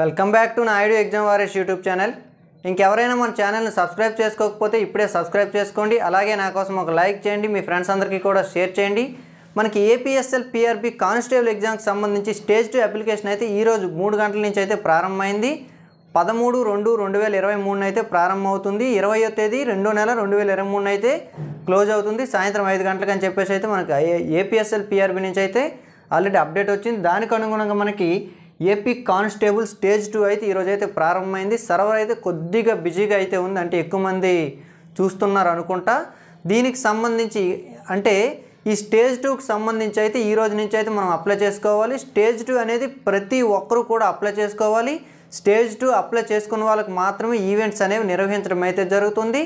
welcome back to Naidu exam warriors YouTube channel ఇంకెవరైనా మన ఛానల్ని సబ్స్క్రైబ్ చేసుకోకపోతే ఇప్పుడే సబ్స్క్రైబ్ చేసుకోండి అలాగే నా కోసం ఒక లైక్ చేయండి మీ ఫ్రెండ్స్ అందరికీ కూడా షేర్ చేయండి మనకి ఏపీఎస్ఎల్ పిఆర్బి కానిస్టేబుల్ ఎగ్జామ్కి సంబంధించి స్టేజ్ టూ అప్లికేషన్ అయితే ఈరోజు మూడు గంటల నుంచి అయితే ప్రారంభమైంది పదమూడు రెండు రెండు వేల ఇరవై మూడున అయితే ప్రారంభమవుతుంది ఇరవయో తేదీ రెండో నెల రెండు వేల ఇరవై మూడున అయితే క్లోజ్ అవుతుంది సాయంత్రం ఐదు గంటలకు అని చెప్పేసి అయితే మనకి ఏపీఎస్ఎల్ పిఆర్బి నుంచి అయితే ఆల్రెడీ అప్డేట్ వచ్చింది దానికి అనుగుణంగా మనకి ఏపీ కానిస్టేబుల్ స్టేజ్ టూ అయితే ఈరోజైతే ప్రారంభమైంది సర్వర్ అయితే కొద్దిగా బిజీగా అయితే ఉంది అంటే ఎక్కువ మంది చూస్తున్నారు అనుకుంటా దీనికి సంబంధించి అంటే ఈ స్టేజ్ టూకి సంబంధించి అయితే ఈ రోజు నుంచి అయితే మనం అప్లై చేసుకోవాలి స్టేజ్ టూ అనేది ప్రతి ఒక్కరూ కూడా అప్లై చేసుకోవాలి స్టేజ్ టూ అప్లై చేసుకున్న వాళ్ళకి మాత్రమే ఈవెంట్స్ అనేవి నిర్వహించడం అయితే జరుగుతుంది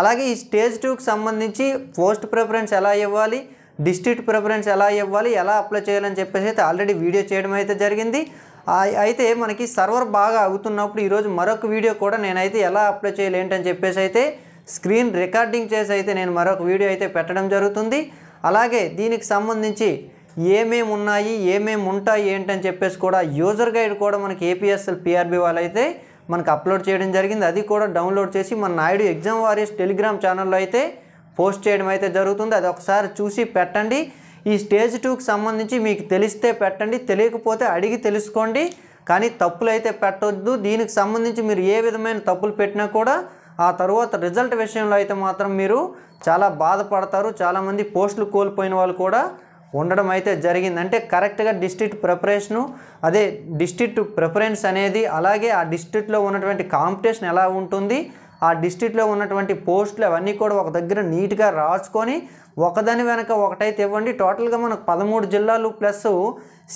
అలాగే ఈ స్టేజ్ టూకి సంబంధించి పోస్ట్ ప్రిఫరెన్స్ ఎలా ఇవ్వాలి డిస్ట్రిక్ట్ ప్రిఫరెన్స్ ఎలా ఇవ్వాలి ఎలా అప్లై చేయాలని చెప్పేసి అయితే ఆల్రెడీ వీడియో చేయడం అయితే జరిగింది అయితే మనకి సర్వర్ బాగా అవుతున్నప్పుడు ఈరోజు మరొక వీడియో కూడా నేనైతే ఎలా అప్లై చేయాలి ఏంటని చెప్పేసి అయితే స్క్రీన్ రికార్డింగ్ చేసి అయితే నేను మరొక వీడియో అయితే పెట్టడం జరుగుతుంది అలాగే దీనికి సంబంధించి ఏమేమి ఉన్నాయి ఏమేమి ఉంటాయి ఏంటని చెప్పేసి కూడా యూజర్ గైడ్ కూడా మనకి ఏపీఎస్ఎల్ పిఆర్బి వాళ్ళైతే మనకు అప్లోడ్ చేయడం జరిగింది అది కూడా డౌన్లోడ్ చేసి మన నాయుడు ఎగ్జామ్ వారియర్స్ టెలిగ్రామ్ ఛానల్లో అయితే పోస్ట్ చేయడం అయితే జరుగుతుంది అది ఒకసారి చూసి పెట్టండి ఈ స్టేజ్ టూకి సంబంధించి మీకు తెలిస్తే పెట్టండి తెలియకపోతే అడిగి తెలుసుకోండి కానీ తప్పులు అయితే పెట్టొద్దు దీనికి సంబంధించి మీరు ఏ విధమైన తప్పులు పెట్టినా కూడా ఆ తర్వాత రిజల్ట్ విషయంలో అయితే మాత్రం మీరు చాలా బాధపడతారు చాలామంది పోస్టులు కోల్పోయిన వాళ్ళు కూడా ఉండడం అయితే జరిగింది అంటే కరెక్ట్గా డిస్ట్రిక్ట్ ప్రిపరేషను అదే డిస్ట్రిక్ట్ ప్రిఫరెన్స్ అనేది అలాగే ఆ డిస్ట్రిక్ట్లో ఉన్నటువంటి కాంపిటీషన్ ఎలా ఉంటుంది ఆ డిస్టిక్లో ఉన్నటువంటి పోస్టులు అవన్నీ కూడా ఒక దగ్గర నీట్గా రాసుకొని ఒకదాని వెనక ఒకటైతే ఇవ్వండి టోటల్గా మనకు పదమూడు జిల్లాలు ప్లస్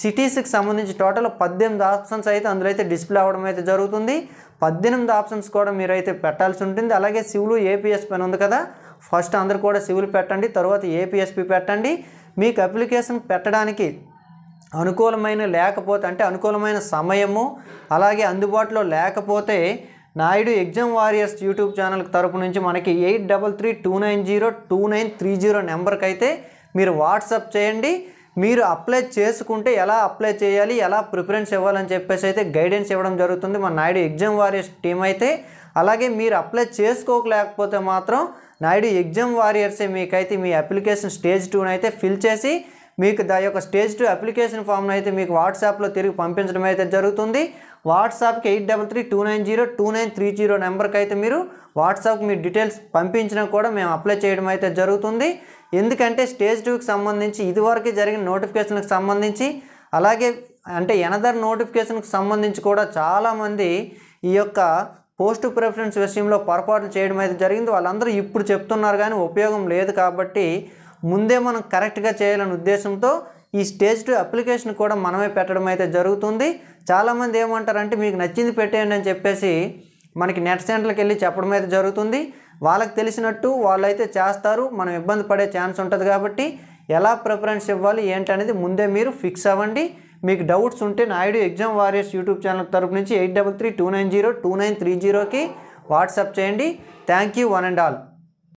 సిటీస్కి సంబంధించి టోటల్ పద్దెనిమిది ఆప్షన్స్ అయితే అందులో అయితే డిస్ప్లే అవ్వడం అయితే జరుగుతుంది పద్దెనిమిది ఆప్షన్స్ కూడా మీరు అయితే పెట్టాల్సి ఉంటుంది అలాగే సివిలు ఏపీఎస్ పని ఉంది కదా ఫస్ట్ అందరు కూడా సివిల్ పెట్టండి తర్వాత ఏపీఎస్పి పెట్టండి మీకు అప్లికేషన్ పెట్టడానికి అనుకూలమైన లేకపోతే అంటే అనుకూలమైన సమయము అలాగే అందుబాటులో లేకపోతే Naidu exam warriors YouTube channel తరపు నుంచి మనకి eight double three two nine zero two nine three zero నెంబర్కి అయితే మీరు వాట్సాప్ చేయండి మీరు అప్లై చేసుకుంటే ఎలా అప్లై చేయాలి ఎలా ప్రిఫరెన్స్ ఇవ్వాలని చెప్పేసి అయితే గైడెన్స్ ఇవ్వడం జరుగుతుంది మన నాయుడు ఎగ్జామ్ వారియర్స్ టీం అయితే అలాగే మీరు అప్లై చేసుకోకలేకపోతే మాత్రం నాయుడు ఎగ్జామ్ వారియర్సే మీకైతే మీ అప్లికేషన్ స్టేజ్ అయితే ఫిల్ చేసి మీకు దా యొక్క స్టేజ్ టూ అప్లికేషన్ ఫామ్ను అయితే మీకు వాట్సాప్లో తిరిగి పంపించడం అయితే జరుగుతుంది వాట్సాప్కి eight double three two nine zero two nine three zero నెంబర్కి అయితే మీరు వాట్సాప్కి మీ డీటెయిల్స్ పంపించినా కూడా మేము అప్లై చేయడం అయితే జరుగుతుంది ఎందుకంటే స్టేజ్ టూకి సంబంధించి ఇదివరకు జరిగిన నోటిఫికేషన్కి సంబంధించి అలాగే అంటే ఎనదర్ నోటిఫికేషన్కి సంబంధించి కూడా చాలామంది ఈ యొక్క పోస్ట్ ప్రిఫరెన్స్ విషయంలో పొరపాట్లు చేయడం అయితే జరిగింది వాళ్ళందరూ ఇప్పుడు చెప్తున్నారు కానీ ఉపయోగం లేదు కాబట్టి ముందే మనం కరెక్ట్గా చేయాలనే ఉద్దేశంతో ఈ స్టేజ్ టూ అప్లికేషన్ కూడా మనమే పెట్టడం అయితే జరుగుతుంది చాలామంది ఏమంటారంటే మీకు నచ్చింది పెట్టేయండి అని చెప్పేసి మనకి నెట్ సెంటర్కి వెళ్ళి చెప్పడం అయితే జరుగుతుంది వాళ్ళకి తెలిసినట్టు వాళ్ళైతే చేస్తారు మనం ఇబ్బంది పడే ఛాన్స్ ఉంటుంది కాబట్టి ఎలా ప్రిఫరెన్స్ ఇవ్వాలి ఏంటనేది ముందే మీరు ఫిక్స్ అవ్వండి మీకు డౌట్స్ ఉంటే Naidu exam warriors YouTube channel తరపు నుంచి eight double three two nine zero two nine three జీరోకి వాట్సాప్ చేయండి thank you one and all